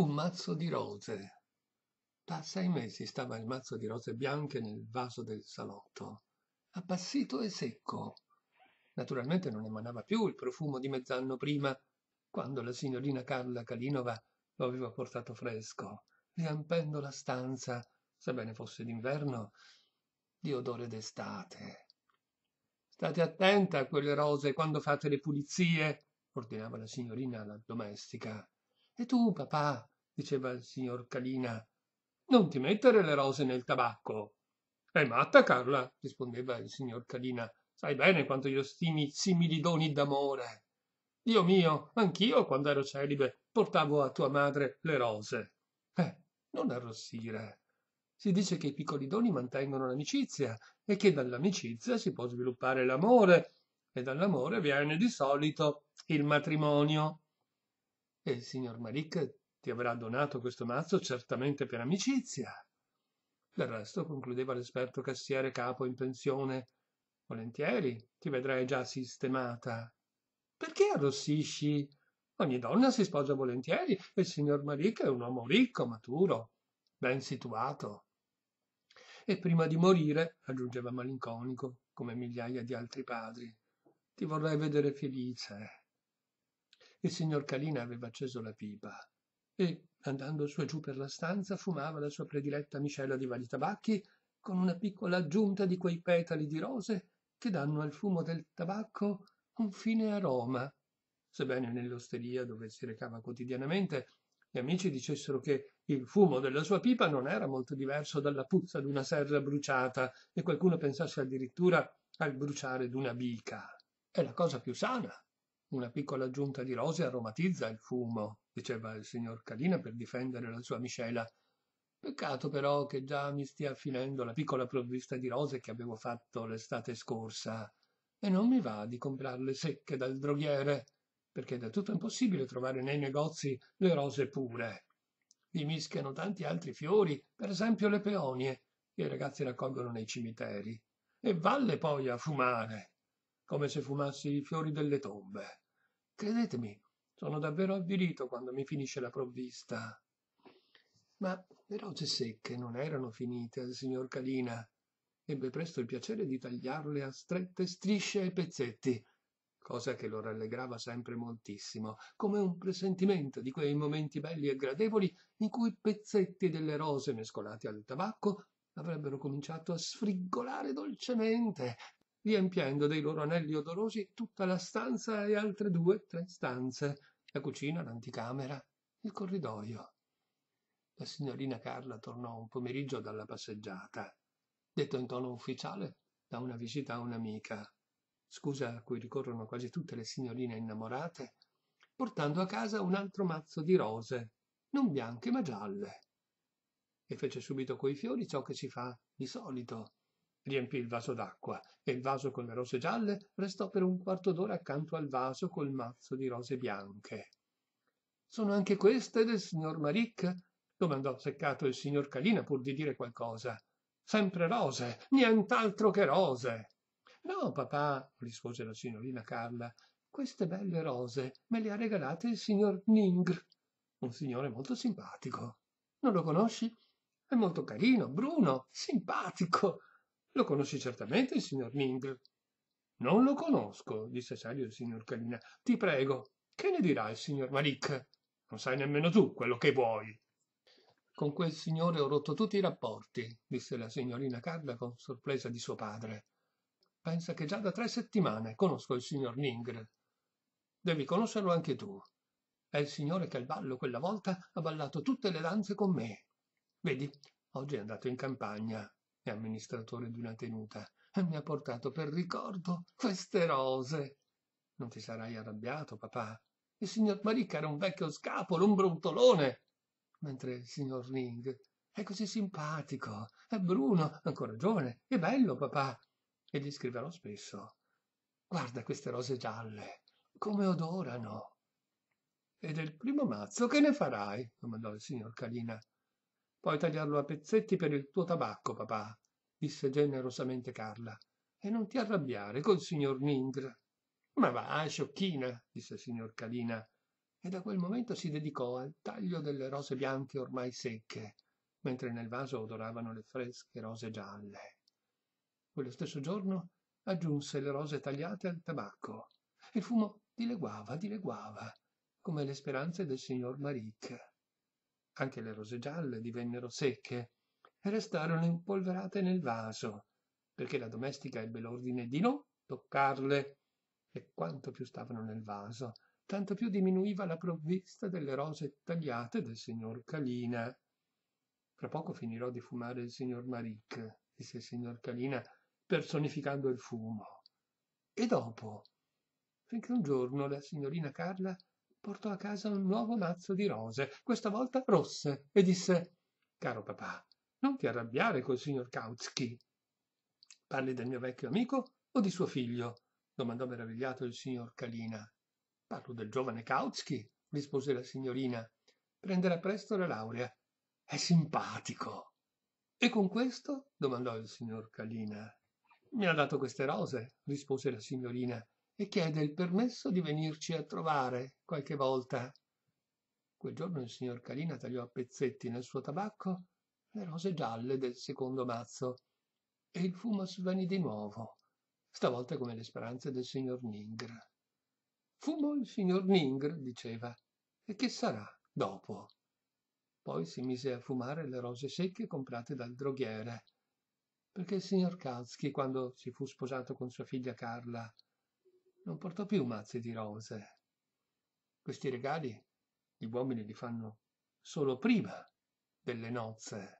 un mazzo di rose. Da sei mesi stava il mazzo di rose bianche nel vaso del salotto, appassito e secco. Naturalmente non emanava più il profumo di mezz'anno prima, quando la signorina Carla Kalinova lo aveva portato fresco, riempendo la stanza, sebbene fosse d'inverno, di odore d'estate. State attenta a quelle rose quando fate le pulizie, ordinava la signorina alla domestica. E tu, papà, diceva il signor Calina, non ti mettere le rose nel tabacco. È matta, Carla, rispondeva il signor Calina. Sai bene quanto io stimi simili doni d'amore. Dio mio, anch'io, quando ero celibe, portavo a tua madre le rose. Eh, non arrossire. Si dice che i piccoli doni mantengono l'amicizia e che dall'amicizia si può sviluppare l'amore e dall'amore viene di solito il matrimonio. E il signor Maric ti avrà donato questo mazzo certamente per amicizia. Del resto, concludeva l'esperto cassiere capo in pensione, volentieri ti vedrai già sistemata. Perché arrossisci? Ogni donna si sposa volentieri e il signor Maric è un uomo ricco, maturo, ben situato. E prima di morire, aggiungeva malinconico, come migliaia di altri padri, ti vorrei vedere felice. Il signor Calina aveva acceso la pipa e, andando su e giù per la stanza, fumava la sua prediletta miscela di vari tabacchi con una piccola aggiunta di quei petali di rose che danno al fumo del tabacco un fine aroma. Sebbene nell'osteria dove si recava quotidianamente gli amici dicessero che il fumo della sua pipa non era molto diverso dalla puzza d'una serra bruciata e qualcuno pensasse addirittura al bruciare d'una bica. È la cosa più sana. Una piccola aggiunta di rose aromatizza il fumo diceva il signor Calina per difendere la sua miscela. Peccato però che già mi stia finendo la piccola provvista di rose che avevo fatto l'estate scorsa e non mi va di comprarle secche dal droghiere, perché è del tutto impossibile trovare nei negozi le rose pure. Vi mischiano tanti altri fiori, per esempio le peonie, che i ragazzi raccolgono nei cimiteri. E valle poi a fumare, come se fumassi i fiori delle tombe. Credetemi, sono davvero avvilito quando mi finisce la provvista. Ma le rose secche non erano finite al signor Calina. Ebbe presto il piacere di tagliarle a strette strisce e pezzetti, cosa che lo rallegrava sempre moltissimo, come un presentimento di quei momenti belli e gradevoli in cui pezzetti delle rose mescolati al tabacco avrebbero cominciato a sfrigolare dolcemente riempiendo dei loro anelli odorosi tutta la stanza e altre due, tre stanze, la cucina, l'anticamera, il corridoio. La signorina Carla tornò un pomeriggio dalla passeggiata, detto in tono ufficiale da una visita a un'amica, scusa a cui ricorrono quasi tutte le signorine innamorate, portando a casa un altro mazzo di rose, non bianche ma gialle. E fece subito coi fiori ciò che si fa di solito, riempì il vaso d'acqua e il vaso con le rose gialle restò per un quarto d'ora accanto al vaso col mazzo di rose bianche. Sono anche queste del signor Maric? domandò seccato il signor Calina pur di dire qualcosa. Sempre rose, nient'altro che rose. No, papà, rispose la signorina Carla, queste belle rose me le ha regalate il signor Ningr, un signore molto simpatico. Non lo conosci? È molto carino, bruno, simpatico, lo conosci certamente il signor Mindl? Non lo conosco, disse serio il signor Calina. Ti prego, che ne dirà il signor Malik? Non sai nemmeno tu quello che vuoi. Con quel signore ho rotto tutti i rapporti, disse la signorina Carla con sorpresa di suo padre. Pensa che già da tre settimane conosco il signor Ningr. Devi conoscerlo anche tu. È il signore che al ballo quella volta ha ballato tutte le danze con me. Vedi, oggi è andato in campagna, e amministratore d'una tenuta, e mi ha portato per ricordo queste rose. Non ti sarai arrabbiato, papà? Il signor Maricca era un vecchio scapolo, un brontolone, mentre il signor Ring è così simpatico, è bruno, ancora giovane, è bello, papà. E gli scriverò spesso. Guarda queste rose gialle, come odorano. E del primo mazzo che ne farai? domandò il signor Calina puoi tagliarlo a pezzetti per il tuo tabacco, papà, disse generosamente Carla. E non ti arrabbiare col signor Mindra. Ma va, sciocchina, disse il signor Calina, e da quel momento si dedicò al taglio delle rose bianche ormai secche, mentre nel vaso odoravano le fresche rose gialle. Quello stesso giorno aggiunse le rose tagliate al tabacco. Il fumo dileguava, dileguava, come le speranze del signor Maric anche le rose gialle divennero secche e restarono impolverate nel vaso, perché la domestica ebbe l'ordine di non toccarle. E quanto più stavano nel vaso, tanto più diminuiva la provvista delle rose tagliate del signor Calina. Fra poco finirò di fumare il signor Maric, disse il signor Calina, personificando il fumo. E dopo, finché un giorno la signorina Carla portò a casa un nuovo mazzo di rose, questa volta rosse, e disse Caro papà, non ti arrabbiare col signor Kautsky. Parli del mio vecchio amico o di suo figlio? domandò meravigliato il signor Kalina. Parlo del giovane Kautsky, rispose la signorina. Prenderà presto la laurea. È simpatico. E con questo? domandò il signor Kalina. Mi ha dato queste rose, rispose la signorina e chiede il permesso di venirci a trovare qualche volta. Quel giorno il signor Calina tagliò a pezzetti nel suo tabacco le rose gialle del secondo mazzo e il fumo svanì di nuovo, stavolta come le speranze del signor Ningr. Fumo il signor Ningr, diceva, e che sarà dopo? Poi si mise a fumare le rose secche comprate dal droghiere, perché il signor Kalski, quando si fu sposato con sua figlia Carla, non portò più mazzi di rose. Questi regali gli uomini li fanno solo prima delle nozze.